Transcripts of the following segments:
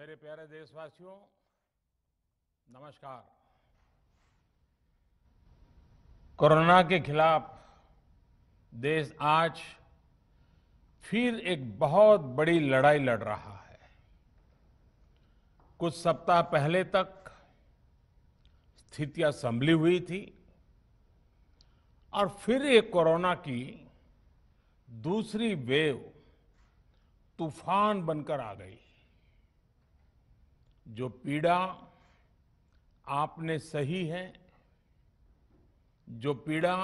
मेरे प्यारे देशवासियों नमस्कार कोरोना के खिलाफ देश आज फिर एक बहुत बड़ी लड़ाई लड़ रहा है कुछ सप्ताह पहले तक स्थितियां संभली हुई थी और फिर ये कोरोना की दूसरी वेव तूफान बनकर आ गई जो पीड़ा आपने सही है जो पीड़ा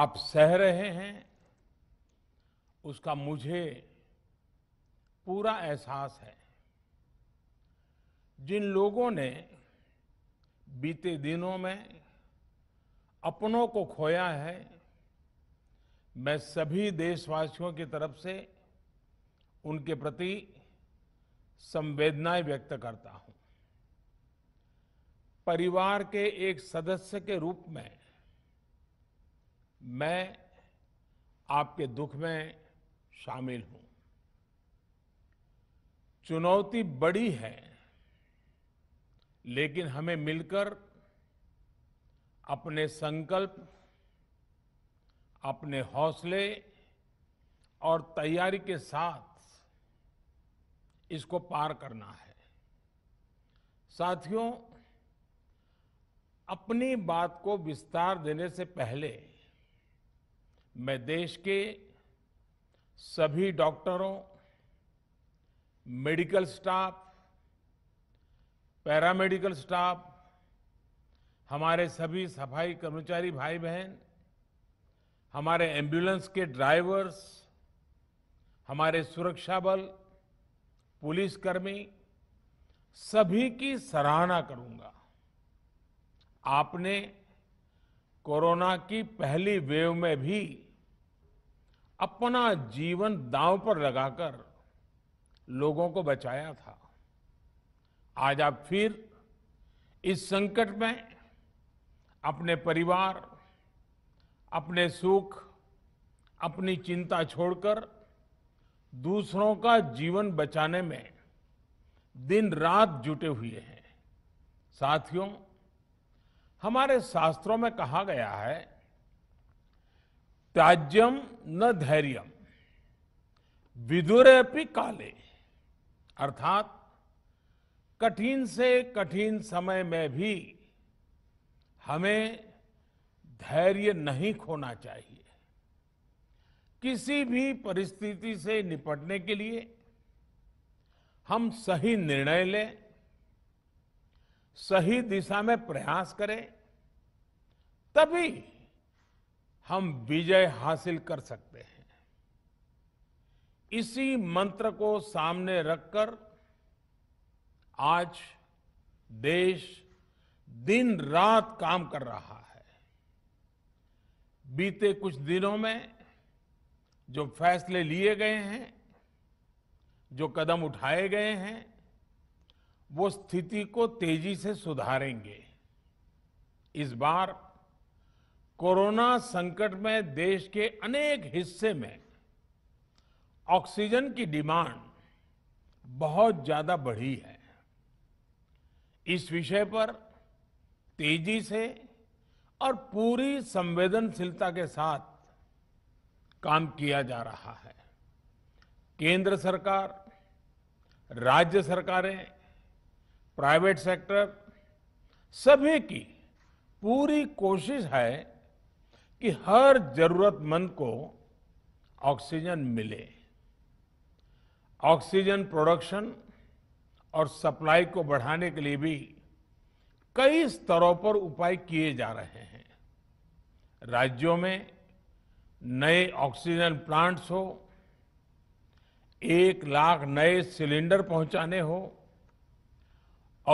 आप सह रहे हैं उसका मुझे पूरा एहसास है जिन लोगों ने बीते दिनों में अपनों को खोया है मैं सभी देशवासियों की तरफ से उनके प्रति संवेदनाएं व्यक्त करता हूं परिवार के एक सदस्य के रूप में मैं आपके दुख में शामिल हूं चुनौती बड़ी है लेकिन हमें मिलकर अपने संकल्प अपने हौसले और तैयारी के साथ इसको पार करना है साथियों अपनी बात को विस्तार देने से पहले मैं देश के सभी डॉक्टरों मेडिकल स्टाफ पैरामेडिकल स्टाफ हमारे सभी सफाई कर्मचारी भाई बहन हमारे एम्बुलेंस के ड्राइवर्स हमारे सुरक्षा बल पुलिसकर्मी सभी की सराहना करूंगा आपने कोरोना की पहली वेव में भी अपना जीवन दांव पर लगाकर लोगों को बचाया था आज आप फिर इस संकट में अपने परिवार अपने सुख अपनी चिंता छोड़कर दूसरों का जीवन बचाने में दिन रात जुटे हुए हैं साथियों हमारे शास्त्रों में कहा गया है त्याज्यम न धैर्यम विदुरे भी काले अर्थात कठिन से कठिन समय में भी हमें धैर्य नहीं खोना चाहिए किसी भी परिस्थिति से निपटने के लिए हम सही निर्णय लें सही दिशा में प्रयास करें तभी हम विजय हासिल कर सकते हैं इसी मंत्र को सामने रखकर आज देश दिन रात काम कर रहा है बीते कुछ दिनों में जो फैसले लिए गए हैं जो कदम उठाए गए हैं वो स्थिति को तेजी से सुधारेंगे इस बार कोरोना संकट में देश के अनेक हिस्से में ऑक्सीजन की डिमांड बहुत ज्यादा बढ़ी है इस विषय पर तेजी से और पूरी संवेदनशीलता के साथ काम किया जा रहा है केंद्र सरकार राज्य सरकारें प्राइवेट सेक्टर सभी की पूरी कोशिश है कि हर जरूरतमंद को ऑक्सीजन मिले ऑक्सीजन प्रोडक्शन और सप्लाई को बढ़ाने के लिए भी कई स्तरों पर उपाय किए जा रहे हैं राज्यों में नए ऑक्सीजन प्लांट्स हो एक लाख नए सिलेंडर पहुंचाने हो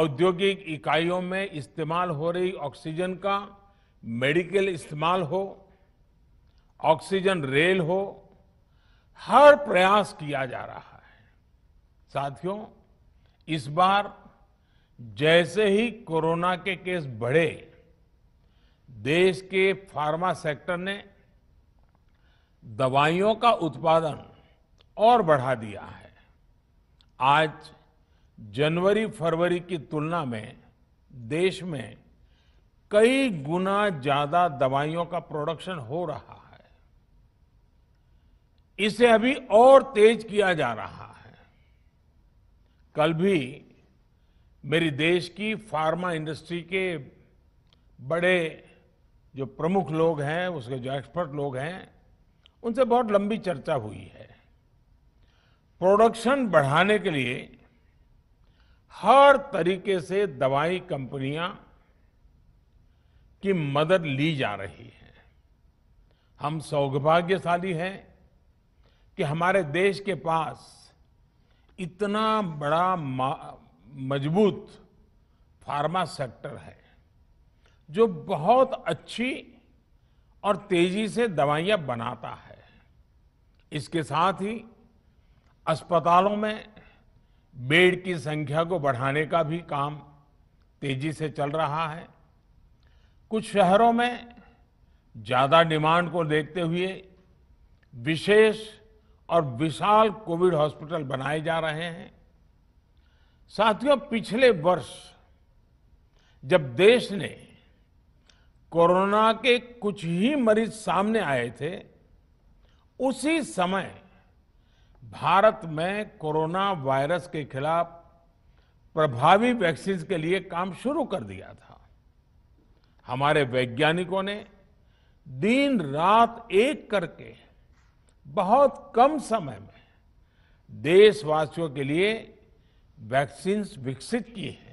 औद्योगिक इकाइयों में इस्तेमाल हो रही ऑक्सीजन का मेडिकल इस्तेमाल हो ऑक्सीजन रेल हो हर प्रयास किया जा रहा है साथियों इस बार जैसे ही कोरोना के केस बढ़े देश के फार्मा सेक्टर ने दवाइयों का उत्पादन और बढ़ा दिया है आज जनवरी फरवरी की तुलना में देश में कई गुना ज्यादा दवाइयों का प्रोडक्शन हो रहा है इसे अभी और तेज किया जा रहा है कल भी मेरी देश की फार्मा इंडस्ट्री के बड़े जो प्रमुख लोग हैं उसके जो एक्सपर्ट लोग हैं उनसे बहुत लंबी चर्चा हुई है प्रोडक्शन बढ़ाने के लिए हर तरीके से दवाई कंपनियां की मदद ली जा रही है हम सौभाग्यशाली हैं कि हमारे देश के पास इतना बड़ा मजबूत फार्मा सेक्टर है जो बहुत अच्छी और तेजी से दवाइयां बनाता है इसके साथ ही अस्पतालों में बेड की संख्या को बढ़ाने का भी काम तेजी से चल रहा है कुछ शहरों में ज़्यादा डिमांड को देखते हुए विशेष और विशाल कोविड हॉस्पिटल बनाए जा रहे हैं साथियों पिछले वर्ष जब देश ने कोरोना के कुछ ही मरीज सामने आए थे उसी समय भारत में कोरोना वायरस के खिलाफ प्रभावी वैक्सीन के लिए काम शुरू कर दिया था हमारे वैज्ञानिकों ने दिन रात एक करके बहुत कम समय में देशवासियों के लिए वैक्सीन विकसित की है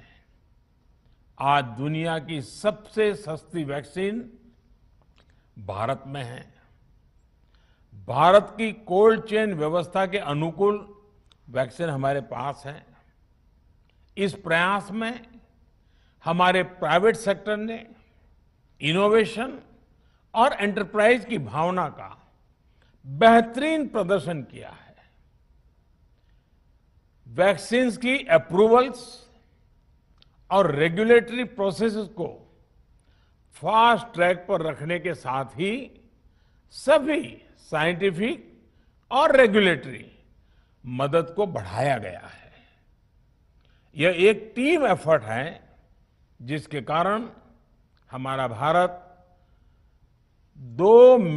आज दुनिया की सबसे सस्ती वैक्सीन भारत में है भारत की कोल्ड चेन व्यवस्था के अनुकूल वैक्सीन हमारे पास है इस प्रयास में हमारे प्राइवेट सेक्टर ने इनोवेशन और एंटरप्राइज की भावना का बेहतरीन प्रदर्शन किया है वैक्सीन की अप्रूवल्स और रेगुलेटरी प्रोसेस को फास्ट ट्रैक पर रखने के साथ ही सभी साइंटिफिक और रेगुलेटरी मदद को बढ़ाया गया है यह एक टीम एफर्ट है जिसके कारण हमारा भारत दो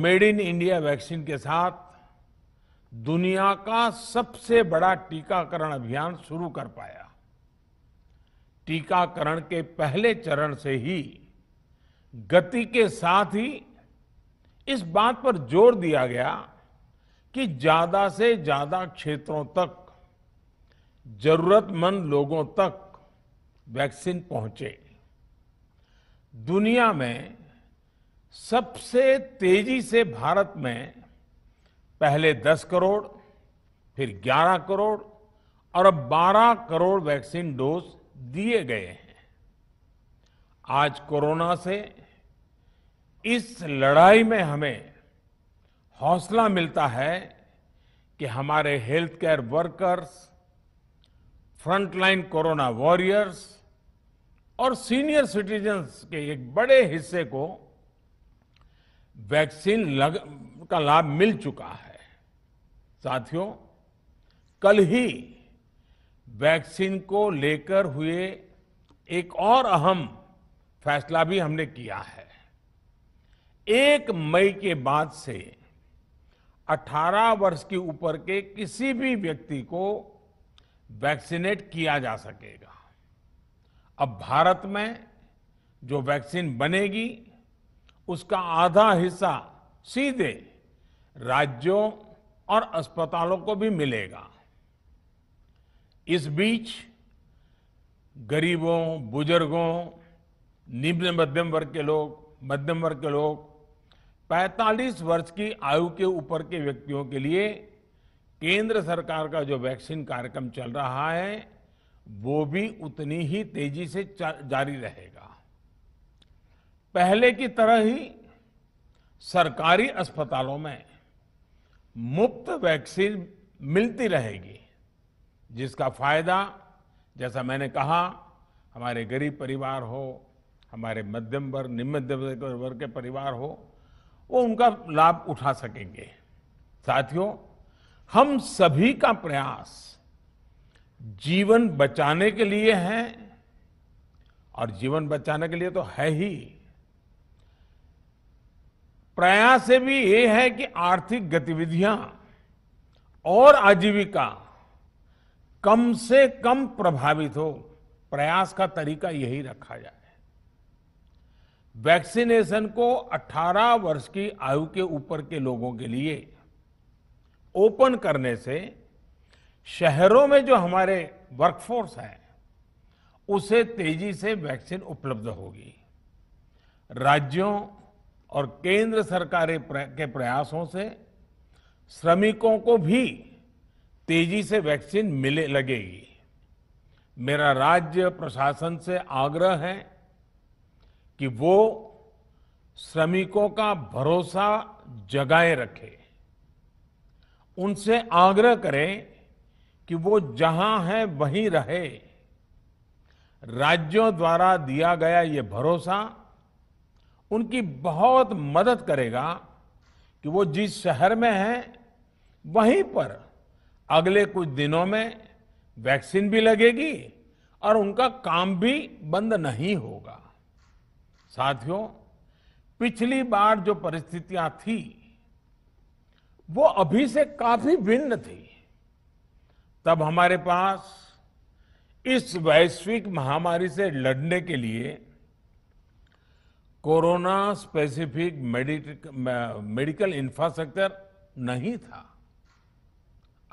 मेड इन इंडिया वैक्सीन के साथ दुनिया का सबसे बड़ा टीकाकरण अभियान शुरू कर पाया टीकाकरण के पहले चरण से ही गति के साथ ही इस बात पर जोर दिया गया कि ज्यादा से ज्यादा क्षेत्रों तक जरूरतमंद लोगों तक वैक्सीन पहुंचे दुनिया में सबसे तेजी से भारत में पहले 10 करोड़ फिर 11 करोड़ और अब 12 करोड़ वैक्सीन डोज दिए गए हैं आज कोरोना से इस लड़ाई में हमें हौसला मिलता है कि हमारे health care workers frontline corona warriors और सीनियर सिटीजन्स के एक बड़े हिस्से को वैक्सीन लग, का लाभ मिल चुका है साथियों कल ही वैक्सीन को लेकर हुए एक और अहम फैसला भी हमने किया है एक मई के बाद से 18 वर्ष की ऊपर के किसी भी व्यक्ति को वैक्सीनेट किया जा सकेगा अब भारत में जो वैक्सीन बनेगी उसका आधा हिस्सा सीधे राज्यों और अस्पतालों को भी मिलेगा इस बीच गरीबों बुजुर्गों निम्न मध्यम वर्ग के लोग मध्यम वर्ग के लोग 45 वर्ष की आयु के ऊपर के व्यक्तियों के लिए केंद्र सरकार का जो वैक्सीन कार्यक्रम चल रहा है वो भी उतनी ही तेजी से जारी रहेगा पहले की तरह ही सरकारी अस्पतालों में मुफ्त वैक्सीन मिलती रहेगी जिसका फायदा जैसा मैंने कहा हमारे गरीब परिवार हो हमारे मध्यम वर्ग निम्न मध्यम वर्ग के परिवार हो वो उनका लाभ उठा सकेंगे साथियों हम सभी का प्रयास जीवन बचाने के लिए है और जीवन बचाने के लिए तो है ही प्रयास से भी ये है कि आर्थिक गतिविधियां और आजीविका कम से कम प्रभावित हो प्रयास का तरीका यही रखा जाए वैक्सीनेशन को 18 वर्ष की आयु के ऊपर के लोगों के लिए ओपन करने से शहरों में जो हमारे वर्कफोर्स है उसे तेजी से वैक्सीन उपलब्ध होगी राज्यों और केंद्र सरकार के प्रयासों से श्रमिकों को भी तेजी से वैक्सीन मिले लगेगी मेरा राज्य प्रशासन से आग्रह है कि वो श्रमिकों का भरोसा जगाए रखे उनसे आग्रह करें कि वो जहां है वहीं रहे राज्यों द्वारा दिया गया ये भरोसा उनकी बहुत मदद करेगा कि वो जिस शहर में है वहीं पर अगले कुछ दिनों में वैक्सीन भी लगेगी और उनका काम भी बंद नहीं होगा साथियों पिछली बार जो परिस्थितियां थी वो अभी से काफी भिन्न थी तब हमारे पास इस वैश्विक महामारी से लड़ने के लिए कोरोना स्पेसिफिक मेडिकल इंफ्रास्ट्रक्चर नहीं था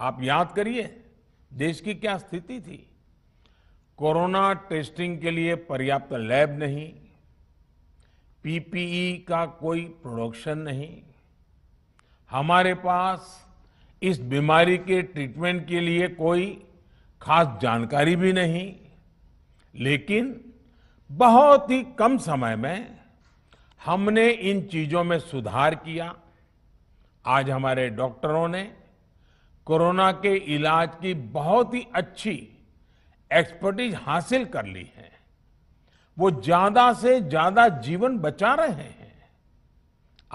आप याद करिए देश की क्या स्थिति थी कोरोना टेस्टिंग के लिए पर्याप्त लैब नहीं पीपीई का कोई प्रोडक्शन नहीं हमारे पास इस बीमारी के ट्रीटमेंट के लिए कोई खास जानकारी भी नहीं लेकिन बहुत ही कम समय में हमने इन चीजों में सुधार किया आज हमारे डॉक्टरों ने कोरोना के इलाज की बहुत ही अच्छी एक्सपर्टीज हासिल कर ली है वो ज्यादा से ज्यादा जीवन बचा रहे हैं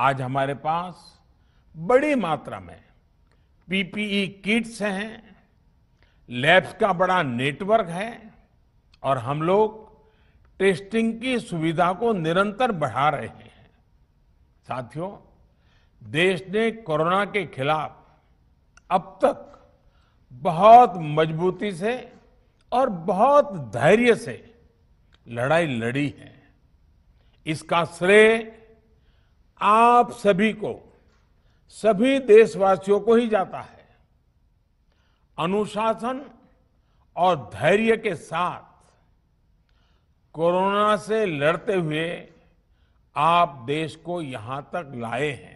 आज हमारे पास बड़ी मात्रा में पीपीई किट्स हैं लैब्स का बड़ा नेटवर्क है और हम लोग टेस्टिंग की सुविधा को निरंतर बढ़ा रहे हैं साथियों देश ने कोरोना के खिलाफ अब तक बहुत मजबूती से और बहुत धैर्य से लड़ाई लड़ी है इसका श्रेय आप सभी को सभी देशवासियों को ही जाता है अनुशासन और धैर्य के साथ कोरोना से लड़ते हुए आप देश को यहां तक लाए हैं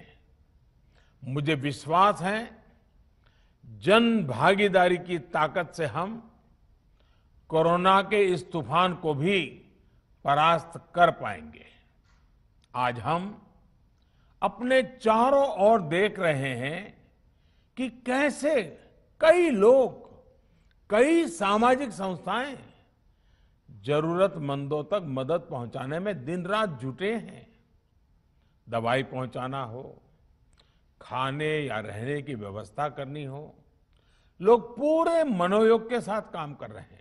मुझे विश्वास है जन भागीदारी की ताकत से हम कोरोना के इस तूफान को भी परास्त कर पाएंगे आज हम अपने चारों ओर देख रहे हैं कि कैसे कई लोग कई सामाजिक संस्थाएं जरूरतमंदों तक मदद पहुंचाने में दिन रात जुटे हैं दवाई पहुंचाना हो खाने या रहने की व्यवस्था करनी हो लोग पूरे मनोयोग के साथ काम कर रहे हैं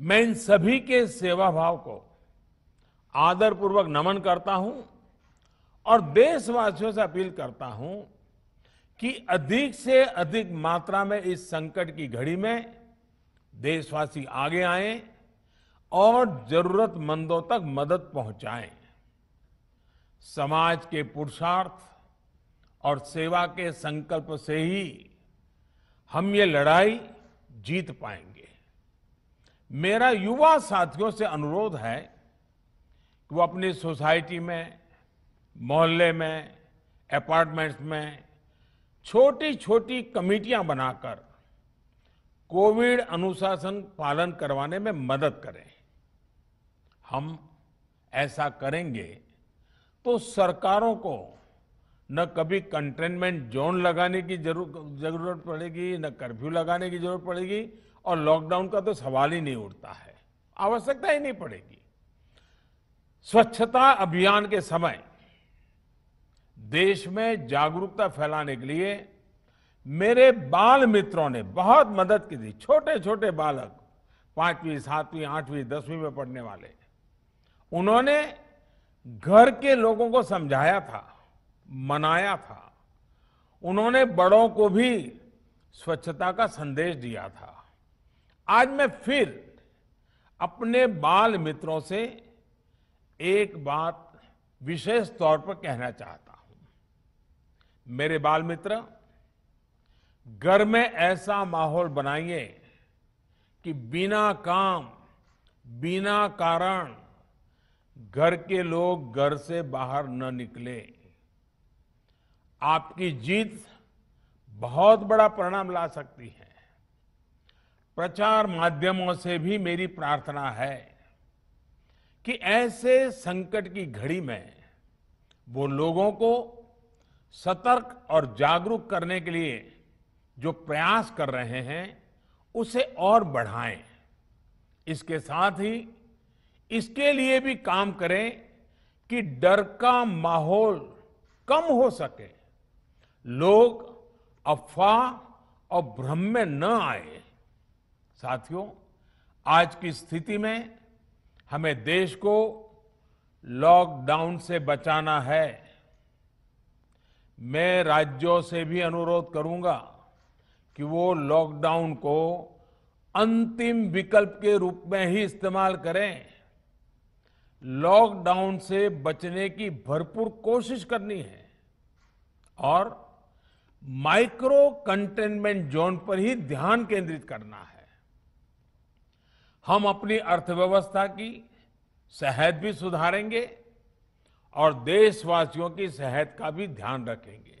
मैं इन सभी के सेवा भाव को आदरपूर्वक नमन करता हूं और देशवासियों से अपील करता हूं कि अधिक से अधिक मात्रा में इस संकट की घड़ी में देशवासी आगे आए और जरूरतमंदों तक मदद पहुंचाएं समाज के पुरुषार्थ और सेवा के संकल्प से ही हम ये लड़ाई जीत पाएंगे मेरा युवा साथियों से अनुरोध है कि वो अपनी सोसाइटी में मोहल्ले में अपार्टमेंट्स में छोटी छोटी कमेटियां बनाकर कोविड अनुशासन पालन करवाने में मदद करें हम ऐसा करेंगे तो सरकारों को न कभी कंटेनमेंट जोन लगाने की जरूरत पड़ेगी न कर्फ्यू लगाने की जरूरत पड़ेगी और लॉकडाउन का तो सवाल ही नहीं उठता है आवश्यकता ही नहीं पड़ेगी स्वच्छता अभियान के समय देश में जागरूकता फैलाने के लिए मेरे बाल मित्रों ने बहुत मदद की थी छोटे छोटे बालक पांचवीं सातवीं आठवीं दसवीं में पढ़ने वाले उन्होंने घर के लोगों को समझाया था मनाया था उन्होंने बड़ों को भी स्वच्छता का संदेश दिया था आज मैं फिर अपने बाल मित्रों से एक बात विशेष तौर पर कहना चाहता हूं मेरे बाल मित्र घर में ऐसा माहौल बनाइए कि बिना काम बिना कारण घर के लोग घर से बाहर न निकले आपकी जीत बहुत बड़ा परिणाम ला सकती है प्रचार माध्यमों से भी मेरी प्रार्थना है कि ऐसे संकट की घड़ी में वो लोगों को सतर्क और जागरूक करने के लिए जो प्रयास कर रहे हैं उसे और बढ़ाएं इसके साथ ही इसके लिए भी काम करें कि डर का माहौल कम हो सके लोग अफवाह और भ्रम में न आए साथियों आज की स्थिति में हमें देश को लॉकडाउन से बचाना है मैं राज्यों से भी अनुरोध करूंगा कि वो लॉकडाउन को अंतिम विकल्प के रूप में ही इस्तेमाल करें लॉकडाउन से बचने की भरपूर कोशिश करनी है और माइक्रो कंटेनमेंट जोन पर ही ध्यान केंद्रित करना है हम अपनी अर्थव्यवस्था की सेहत भी सुधारेंगे और देशवासियों की सेहत का भी ध्यान रखेंगे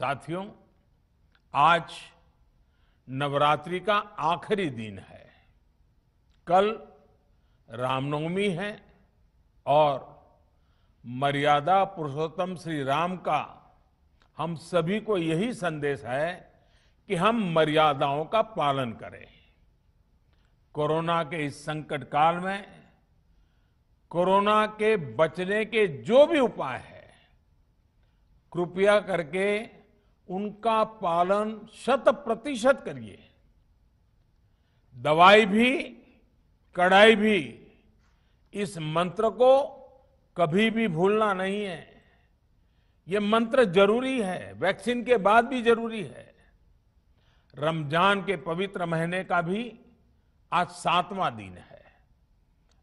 साथियों आज नवरात्रि का आखिरी दिन है कल रामनवमी है और मर्यादा पुरुषोत्तम श्री राम का हम सभी को यही संदेश है कि हम मर्यादाओं का पालन करें कोरोना के इस संकट काल में कोरोना के बचने के जो भी उपाय है कृपया करके उनका पालन शत प्रतिशत करिए दवाई भी कड़ाई भी इस मंत्र को कभी भी भूलना नहीं है ये मंत्र जरूरी है वैक्सीन के बाद भी जरूरी है रमजान के पवित्र महीने का भी आज सातवां दिन है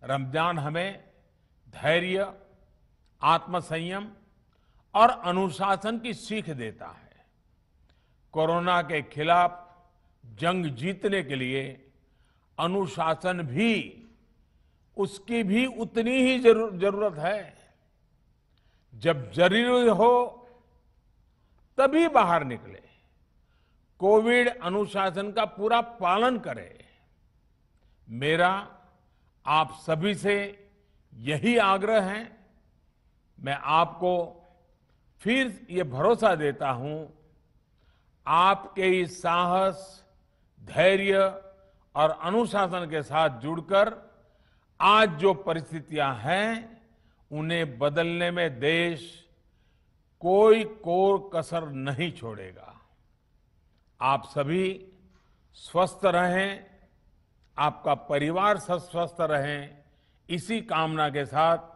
रमजान हमें धैर्य आत्मसंयम और अनुशासन की सीख देता है कोरोना के खिलाफ जंग जीतने के लिए अनुशासन भी उसकी भी उतनी ही जरूर, जरूरत है जब जरूरी हो तभी बाहर निकले कोविड अनुशासन का पूरा पालन करें मेरा आप सभी से यही आग्रह है मैं आपको फिर ये भरोसा देता हूं आपके इस साहस धैर्य और अनुशासन के साथ जुड़कर आज जो परिस्थितियां हैं उन्हें बदलने में देश कोई कोर कसर नहीं छोड़ेगा आप सभी स्वस्थ रहें आपका परिवार स्वस्थ रहे इसी कामना के साथ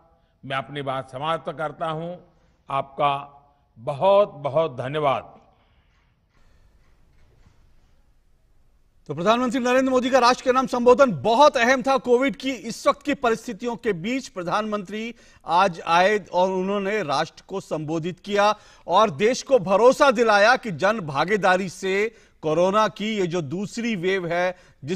मैं अपनी बात समाप्त करता हूं आपका बहुत बहुत धन्यवाद तो प्रधानमंत्री नरेंद्र मोदी का राष्ट्र के नाम संबोधन बहुत अहम था कोविड की इस वक्त की परिस्थितियों के बीच प्रधानमंत्री आज आए और उन्होंने राष्ट्र को संबोधित किया और देश को भरोसा दिलाया कि जन भागीदारी से कोरोना की ये जो दूसरी वेव है जिस